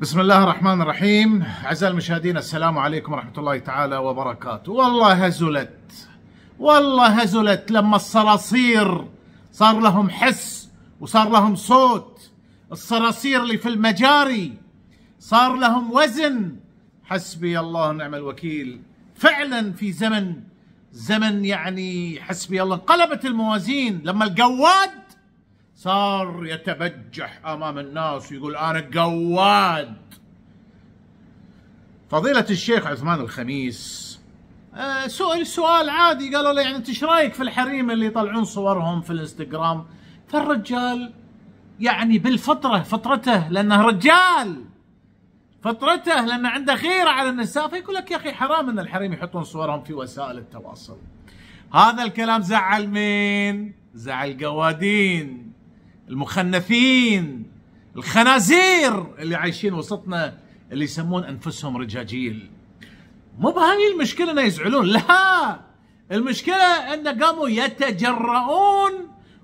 بسم الله الرحمن الرحيم أعزائي المشاهدين السلام عليكم ورحمة الله تعالى وبركاته والله هزلت والله هزلت لما الصراصير صار لهم حس وصار لهم صوت الصراصير اللي في المجاري صار لهم وزن حسبي الله ونعم الوكيل فعلا في زمن زمن يعني حسبي الله انقلبت الموازين لما القواد صار يتبجح امام الناس ويقول انا قواد فضيلة الشيخ عثمان الخميس أه سئل سؤال عادي قالوا له يعني انت ايش رايك في الحريم اللي يطلعون صورهم في الانستغرام فالرجال يعني بالفطره فطرته لانه رجال فطرته لانه عنده خيره على النساء فيقول لك يا اخي حرام ان الحريم يحطون صورهم في وسائل التواصل هذا الكلام زعل مين؟ زعل قوادين المخنثين الخنازير اللي عايشين وسطنا اللي يسمون انفسهم رجاجيل مو بهاي المشكله انه يزعلون لا المشكله ان قاموا يتجرؤون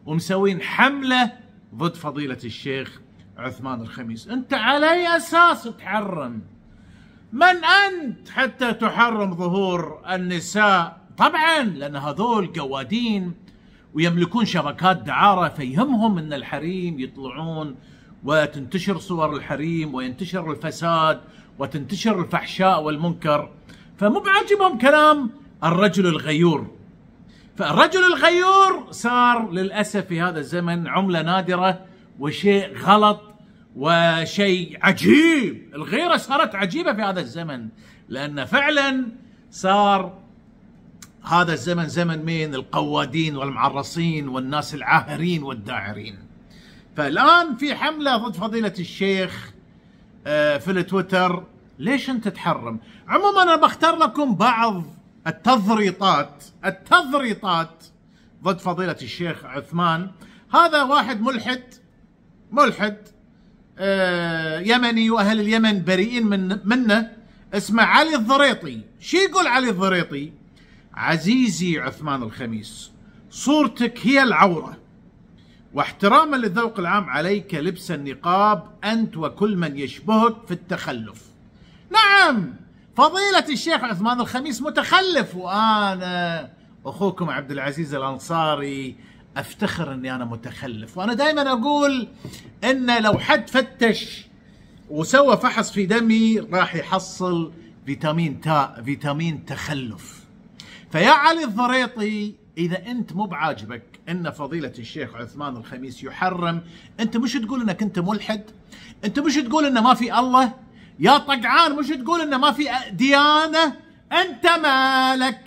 ومسوين حمله ضد فضيله الشيخ عثمان الخميس انت على اي اساس تحرم من انت حتى تحرم ظهور النساء طبعا لان هذول قوادين ويملكون شبكات دعاره فيهمهم ان الحريم يطلعون وتنتشر صور الحريم وينتشر الفساد وتنتشر الفحشاء والمنكر فمو بعاجبهم كلام الرجل الغيور فالرجل الغيور صار للاسف في هذا الزمن عمله نادره وشيء غلط وشيء عجيب الغيره صارت عجيبه في هذا الزمن لان فعلا صار هذا الزمن زمن مين القوادين والمعرصين والناس العاهرين والداعرين فالآن في حملة ضد فضيلة الشيخ آه، في التويتر ليش انت تحرم عموما انا بختار لكم بعض التضريطات التضريطات ضد فضيلة الشيخ عثمان هذا واحد ملحد ملحد آه، يمني واهل اليمن بريئين من منه اسمه علي الضريطي شو يقول علي الضريطي عزيزي عثمان الخميس صورتك هي العورة واحتراما للذوق العام عليك لبس النقاب أنت وكل من يشبهك في التخلف نعم فضيلة الشيخ عثمان الخميس متخلف وأنا أخوكم عبد العزيز الأنصاري أفتخر أني أنا متخلف وأنا دائما أقول أن لو حد فتش وسوى فحص في دمي راح يحصل فيتامين تاء فيتامين تخلف فيا علي الضريطي اذا انت مو بعاجبك ان فضيله الشيخ عثمان الخميس يحرم انت مش تقول انك انت ملحد انت مش تقول انه ما في الله يا طقعان مش تقول انه ما في ديانه انت مالك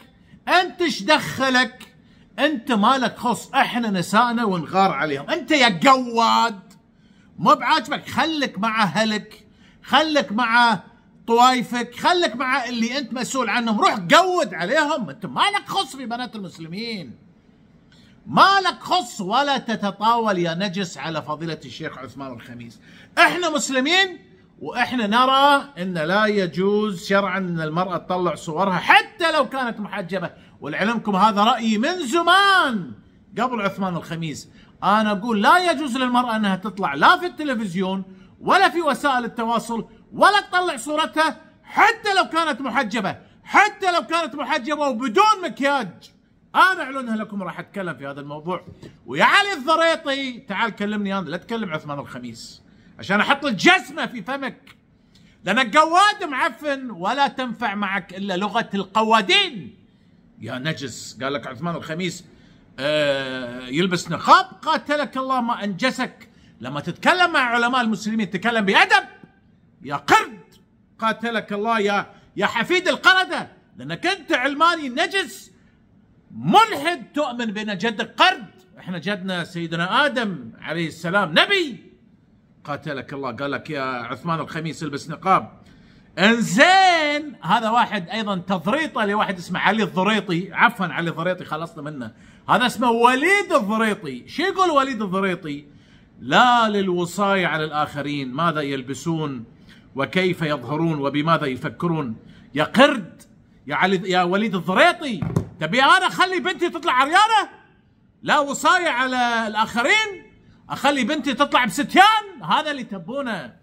انت ايش دخلك انت مالك خص احنا نسانا ونغار عليهم انت يا قواد مو بعاجبك خلك مع اهلك خلك مع طوايفك خلك مع اللي انت مسؤول عنهم روح قود عليهم انت مالك خص في بنات المسلمين مالك خص ولا تتطاول يا نجس على فضيلة الشيخ عثمان الخميس احنا مسلمين واحنا نرى ان لا يجوز شرعا ان المرأة تطلع صورها حتى لو كانت محجبة ولعلمكم هذا رأيي من زمان قبل عثمان الخميس انا اقول لا يجوز للمرأة انها تطلع لا في التلفزيون ولا في وسائل التواصل ولا تطلع صورتها حتى لو كانت محجبة حتى لو كانت محجبة وبدون مكياج انا اعلنها لكم راح اتكلم في هذا الموضوع ويا علي الضريطي تعال كلمني انا لا تكلم عثمان الخميس عشان احط الجزمه في فمك لان القواد معفن ولا تنفع معك الا لغه القوادين يا نجس قال لك عثمان الخميس آه يلبس نقاب قاتلك الله ما انجسك لما تتكلم مع علماء المسلمين تتكلم بادب يا قرد قاتلك الله يا يا حفيد القردة لأنك أنت علماني نجس ملحد تؤمن بأن جدك قرد احنا جدنا سيدنا آدم عليه السلام نبي قاتلك الله قال لك يا عثمان الخميس البس نقاب انزين هذا واحد ايضا تضريطه لواحد اسمه علي الضريطي عفوا علي الضريطي خلصنا منه هذا اسمه وليد الضريطي شو يقول وليد الضريطي لا للوصاية على الآخرين ماذا يلبسون وكيف يظهرون وبماذا يفكرون يا قرد يا علي يا وليد الضريطي تبي انا اخلي بنتي تطلع عريانه؟ لا وصايه على الاخرين؟ اخلي بنتي تطلع بستيان؟ هذا اللي تبونه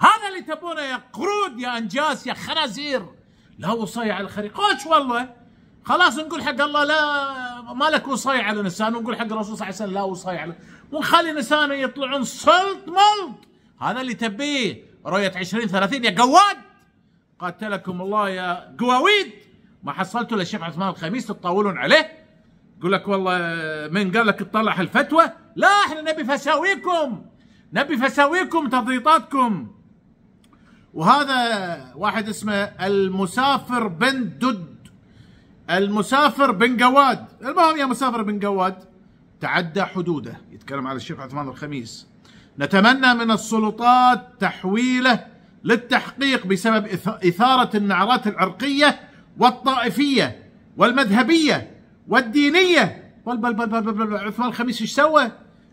هذا اللي تبونه يا قرود يا انجاس يا خنازير لا وصايه على الاخرين، قوش والله خلاص نقول حق الله لا ما لك وصايه على نسان ونقول حق الرسول صلى الله عليه وسلم لا وصايه على ونخلي نسان يطلعون سلط ملط هذا اللي تبيه رؤية ثلاثين يا جواد قاتلكم الله يا جواويد ما حصلتوا للشيخ عثمان الخميس تطاولون عليه يقول لك والله من قال لك تطلع الفتوى لا احنا نبي فساويكم نبي فساويكم تضيطاتكم وهذا واحد اسمه المسافر بن دد المسافر بن جواد المهم يا مسافر بن جواد تعدى حدوده يتكلم على الشيخ عثمان الخميس نتمنى من السلطات تحويله للتحقيق بسبب إثارة النعرات العرقية والطائفية والمذهبية والدينية بل بل بل بل, بل, عثمان الخميس ايش سوى؟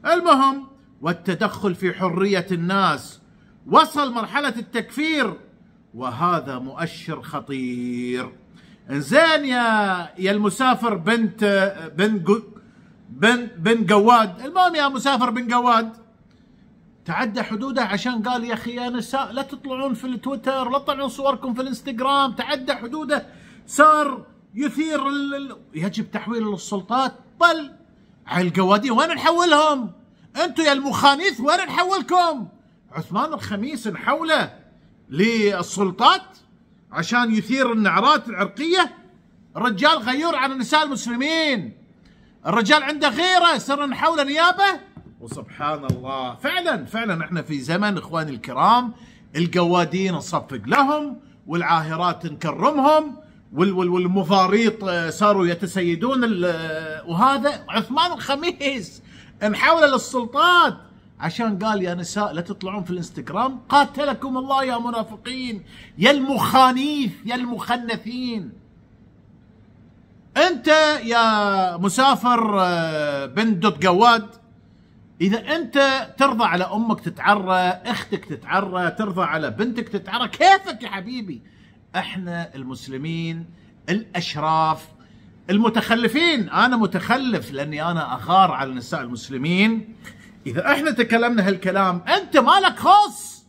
المهم والتدخل في حرية الناس وصل مرحلة التكفير وهذا مؤشر خطير انزين يا يا المسافر بنت بن بن بن جواد المهم يا مسافر بن جواد تعدى حدوده عشان قال يا اخي يا نساء لا تطلعون في التويتر لا تطلعون صوركم في الانستغرام تعدى حدوده صار يثير ال... يجب تحويل السلطات طل على القوادين وين نحولهم؟ انتم يا المخانيث وين نحولكم؟ عثمان الخميس نحوله للسلطات عشان يثير النعرات العرقيه الرجال غيور عن النساء المسلمين الرجال عنده غيره صرنا نحوله نيابه وسبحان الله فعلا فعلا احنا في زمن اخواني الكرام القوادين نصفق لهم والعاهرات نكرمهم والمفاريط آه، صاروا يتسيدون آه، وهذا عثمان الخميس نحاول للسلطات عشان قال يا نساء لا تطلعون في الانستغرام قاتلكم الله يا منافقين يا المخانيث يا المخنثين انت يا مسافر آه، بن دوت جواد اذا انت ترضى على امك تتعرى اختك تتعرى ترضى على بنتك تتعرى كيفك يا حبيبي احنا المسلمين الاشراف المتخلفين انا متخلف لاني انا اغار على نساء المسلمين اذا احنا تكلمنا هالكلام انت مالك خص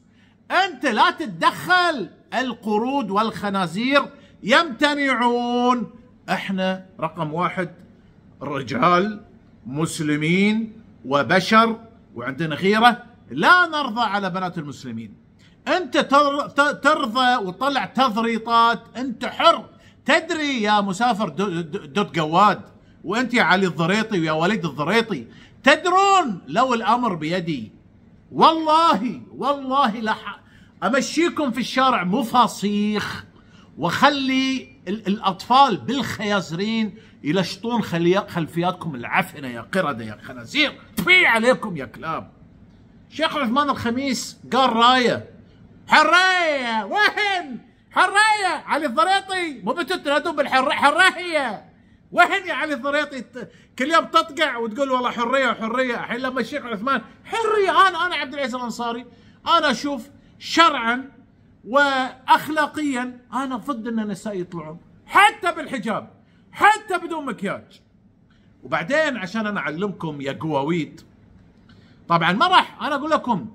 انت لا تتدخل القرود والخنازير يمتنعون احنا رقم واحد رجال مسلمين وبشر وعندنا غيرة لا نرضى على بنات المسلمين أنت ترضى وتطلع تضريطات أنت حر تدري يا مسافر دوت قواد وأنت يا علي الضريطي ويا وليد الضريطي تدرون لو الأمر بيدي والله والله لح أمشيكم في الشارع مفاصيخ وخلي الأطفال بالخيازرين يلشطون خلفياتكم العفنة يا قردة يا خنازير طفي عليكم يا كلاب شيخ عثمان الخميس قال راية حرية وهن حرية علي الضريطي مو بتتنادون بالحرية حرية وهن يا علي الضريطي كل يوم تطقع وتقول والله حرية حرية الحين لما الشيخ عثمان حرية أنا أنا عبد العزيز الأنصاري أنا أشوف شرعا واخلاقيا انا ضد ان النساء يطلعون حتى بالحجاب حتى بدون مكياج وبعدين عشان انا اعلمكم يا قواويد طبعا ما راح انا اقول لكم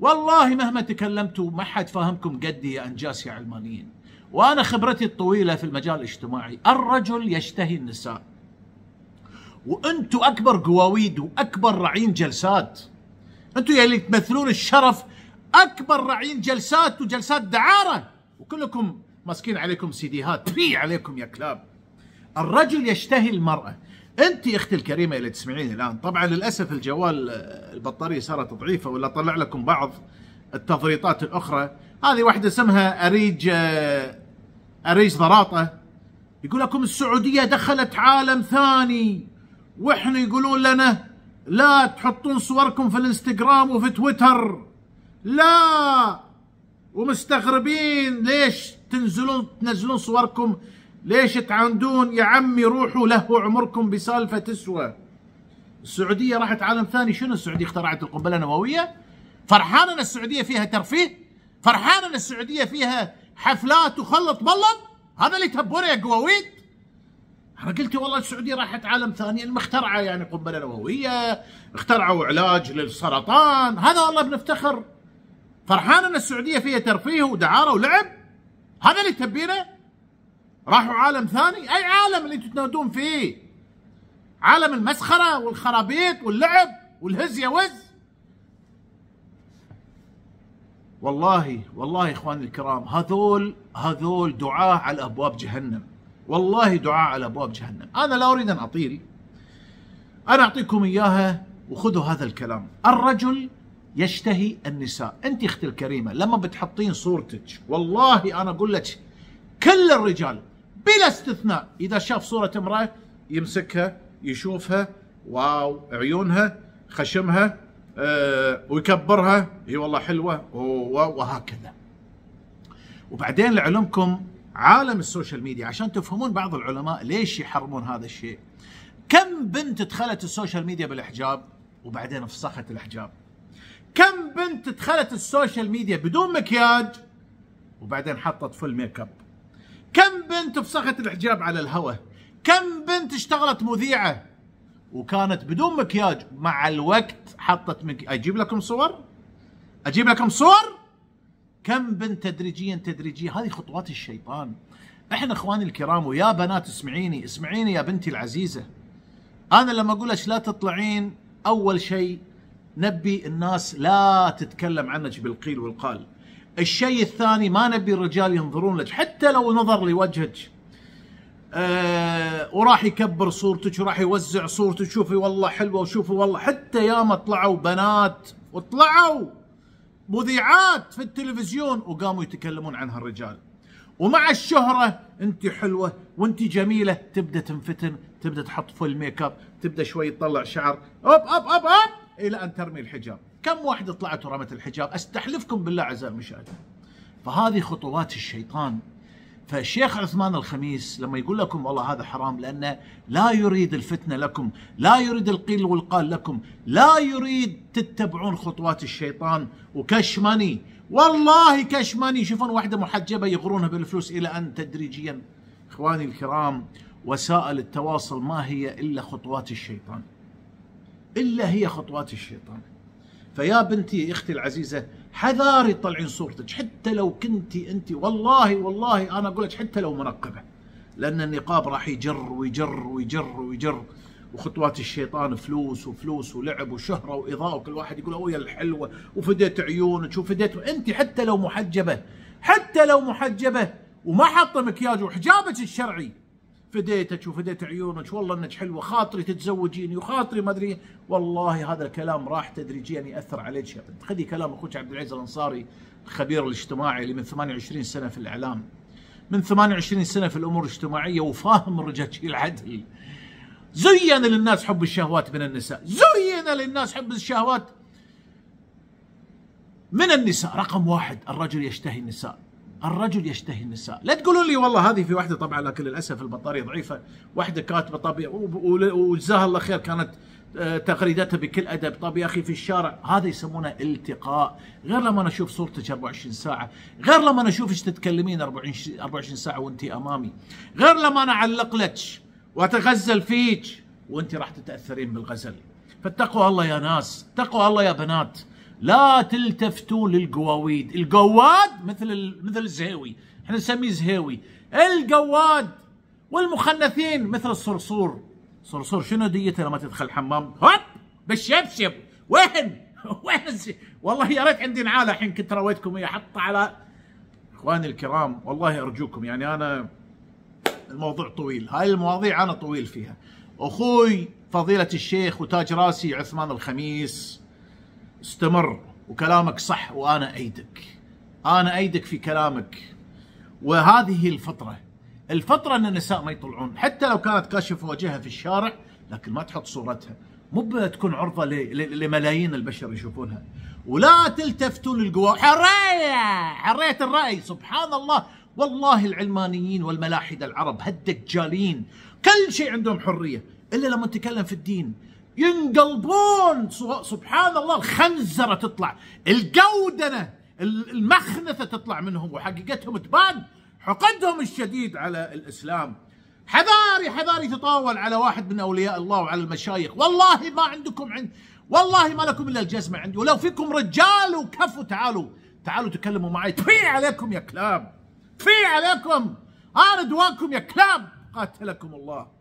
والله مهما تكلمتوا ما حد فاهمكم قدي إيه يا انجاس يا علمانيين وانا خبرتي الطويله في المجال الاجتماعي الرجل يشتهي النساء وانتم اكبر قواويد واكبر رعين جلسات انتم يا اللي تمثلون الشرف اكبر راعيين جلسات وجلسات دعاره وكلكم ماسكين عليكم سيديهات في عليكم يا كلاب الرجل يشتهي المراه انت اختي الكريمه اللي تسمعيني الان طبعا للاسف الجوال البطاريه صارت ضعيفه ولا طلع لكم بعض التضريطات الاخرى هذه واحده اسمها اريج آه، اريج ضراطه يقول لكم السعوديه دخلت عالم ثاني واحنا يقولون لنا لا تحطون صوركم في الانستغرام وفي تويتر لا ومستغربين ليش تنزلون تنزلون صوركم ليش تعاندون يا عمي روحوا لهوا عمركم بسالفه تسوى السعوديه راحت عالم ثاني شنو السعوديه اخترعت القنبله النوويه فرحانة ان السعوديه فيها ترفيه فرحانة ان السعوديه فيها حفلات وخلط بلط هذا اللي تهبونه يا قواويد انا قلت والله السعوديه راحت عالم ثاني المخترعه يعني قنبله نوويه اخترعوا علاج للسرطان هذا والله بنفتخر فرحان ان السعوديه فيها ترفيه ودعاره ولعب هذا اللي تبينه راحوا عالم ثاني اي عالم اللي تتنادون فيه عالم المسخره والخرابيط واللعب والهز يا وز والله والله اخواني الكرام هذول هذول دعاء على ابواب جهنم والله دعاء على ابواب جهنم انا لا اريد ان اطيل انا اعطيكم اياها وخذوا هذا الكلام الرجل يشتهي النساء انت اختي الكريمه لما بتحطين صورتك والله انا اقول لك كل الرجال بلا استثناء اذا شاف صوره امراه يمسكها يشوفها واو عيونها خشمها آه ويكبرها هي والله حلوه وهكذا وبعدين لعلمكم عالم السوشيال ميديا عشان تفهمون بعض العلماء ليش يحرمون هذا الشيء كم بنت دخلت السوشيال ميديا بالحجاب وبعدين فسخت الحجاب كم بنت دخلت السوشيال ميديا بدون مكياج وبعدين حطت فل ميك اب كم بنت فسخت الحجاب على الهواء كم بنت اشتغلت مذيعه وكانت بدون مكياج مع الوقت حطت مك... اجيب لكم صور اجيب لكم صور كم بنت تدريجيا تدريجيا هذه خطوات الشيطان احنا اخواني الكرام ويا بنات اسمعيني اسمعيني يا بنتي العزيزه انا لما اقول لك لا تطلعين اول شيء نبي الناس لا تتكلم عنك بالقيل والقال الشيء الثاني ما نبي الرجال ينظرون لك حتى لو نظر لوجهك أه وراح يكبر صورتك وراح يوزع صورتك شوفي والله حلوه وشوفي والله حتى ياما طلعوا بنات وطلعوا مذيعات في التلفزيون وقاموا يتكلمون عن هالرجال ومع الشهرة انت حلوة وانت جميلة تبدأ تنفتن تبدأ تحط فول ميك اب تبدأ شوي تطلع شعر اب اب اب اب الى ان ترمي الحجاب كم واحده طلعت ورمت الحجاب استحلفكم بالله اعزائي المشاهدين فهذه خطوات الشيطان فالشيخ عثمان الخميس لما يقول لكم والله هذا حرام لانه لا يريد الفتنه لكم، لا يريد القيل والقال لكم، لا يريد تتبعون خطوات الشيطان وكشمني، والله كشمني يشوفون واحده محجبه يغرونها بالفلوس الى ان تدريجيا اخواني الكرام وسائل التواصل ما هي الا خطوات الشيطان. إلا هي خطوات الشيطان فيا بنتي اختي العزيزه حذاري تطلعين صورتك حتى لو كنتي انت والله والله انا اقول لك حتى لو منقبه لان النقاب راح يجر ويجر ويجر ويجر وخطوات الشيطان فلوس وفلوس ولعب وشهره واضاءه وكل واحد يقول يا الحلوه وفديت عيونك وفديت انت حتى لو محجبه حتى لو محجبه وما حاطه مكياج وحجابك الشرعي فديتك وفديت عيونك والله انك حلوه خاطري تتزوجيني وخاطري ما ادري إيه. والله هذا الكلام راح تدريجيا ياثر عليك يا بنت خذي كلام اخوك عبد العزيز الانصاري الخبير الاجتماعي اللي من 28 سنه في الاعلام من 28 سنه في الامور الاجتماعيه وفاهم الرجال العدل زين للناس حب الشهوات من النساء زين للناس حب الشهوات من النساء رقم واحد الرجل يشتهي النساء الرجل يشتهي النساء لا تقولوا لي والله هذه في واحدة طبعا لكن للأسف البطارية ضعيفة واحدة كاتبة طبيعة وجزاها الله خير كانت آه، تغريدتها بكل أدب طب يا أخي في الشارع هذا يسمونه التقاء غير لما أنا أشوف صورتك 24 ساعة غير لما أنا أشوفك تتكلمين 24 ساعة وأنت أمامي غير لما أنا أعلق لك وأتغزل فيك وأنت راح تتأثرين بالغزل فاتقوا الله يا ناس اتقوا الله يا بنات لا تلتفتوا للقواويد القواد مثل مثل الزهيوي احنا نسميه زهوي القواد والمخنثين مثل الصرصور صرصور شنو ديته لما تدخل الحمام هوب بالشبشب وين وين والله يا ريت عندي نعاله الحين كنت رويتكم اياه حط على اخواني الكرام والله ارجوكم يعني انا الموضوع طويل هاي المواضيع انا طويل فيها اخوي فضيله الشيخ وتاج راسي عثمان الخميس استمر وكلامك صح وانا ايدك انا ايدك في كلامك وهذه الفطره الفطره ان النساء ما يطلعون حتى لو كانت كاشفه وجهها في الشارع لكن ما تحط صورتها مو بتكون عرضه لملايين البشر يشوفونها ولا تلتفتوا للقوى حريه حريه الراي سبحان الله والله العلمانيين والملاحده العرب هالدجالين كل شيء عندهم حريه الا لما نتكلم في الدين ينقلبون سبحان الله الخنزره تطلع القودنه المخنثه تطلع منهم وحقيقتهم تبان حقدهم الشديد على الاسلام حذاري حذاري تطاول على واحد من اولياء الله وعلى المشايخ والله ما عندكم عند والله ما لكم الا الجزمه عندي ولو فيكم رجال وكفوا تعالوا تعالوا تكلموا معي في عليكم يا كلاب في عليكم انا دواكم يا كلاب قاتلكم الله